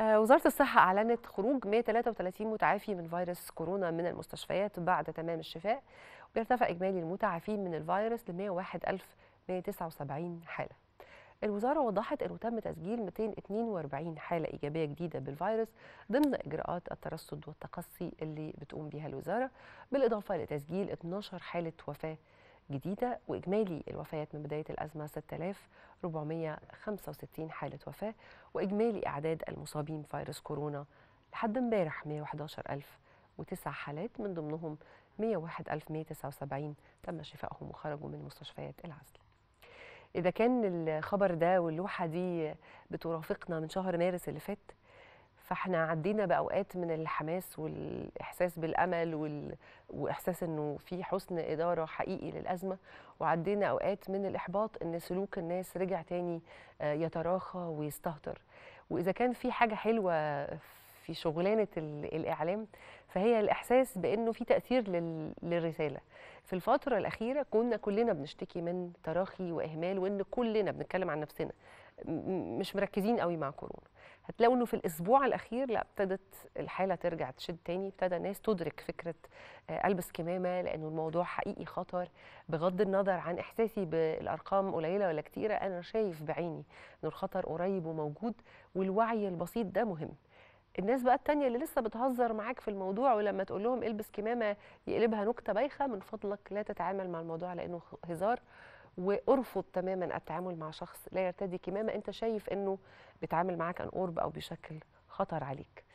آه، وزارة الصحة أعلنت خروج 133 متعافي من فيروس كورونا من المستشفيات بعد تمام الشفاء ويرتفع إجمالي المتعافين من الفيروس ل 101179 حالة الوزارة وضحت أنه تم تسجيل 242 حالة إيجابية جديدة بالفيروس ضمن إجراءات الترصد والتقصي اللي بتقوم بها الوزارة بالإضافة لتسجيل 12 حالة وفاة جديدة وإجمالي الوفيات من بداية الأزمة 6465 حالة وفاة وإجمالي أعداد المصابين فيروس كورونا لحد امبارح 111009 حالات من ضمنهم 101179 تم شفائهم وخرجوا من مستشفيات العزل إذا كان الخبر ده واللوحة دي بترافقنا من شهر مارس اللي فات فاحنا عدينا باوقات من الحماس والاحساس بالامل وال... واحساس انه في حسن اداره حقيقي للازمه وعدينا اوقات من الاحباط ان سلوك الناس رجع تاني آه، يتراخى ويستهتر واذا كان في حاجه حلوه في شغلانه الاعلام فهي الاحساس بانه في تاثير لل... للرساله في الفتره الاخيره كنا كلنا بنشتكي من تراخي واهمال وان كلنا بنتكلم عن نفسنا مش مركزين قوي مع كورونا هتلاقوا انه في الاسبوع الاخير لا ابتدت الحاله ترجع تشد تاني ابتدى ناس تدرك فكره آه، البس كمامه لانه الموضوع حقيقي خطر بغض النظر عن احساسي بالارقام قليله ولا كتيره انا شايف بعيني انه الخطر قريب وموجود والوعي البسيط ده مهم الناس بقى التانية اللي لسه بتهزر معاك في الموضوع ولما تقول لهم البس كمامة يقلبها نكتة بايخة من فضلك لا تتعامل مع الموضوع لأنه هزار وارفض تماما التعامل مع شخص لا يرتدي كمامه انت شايف انه بيتعامل معاك عن قرب او بشكل خطر عليك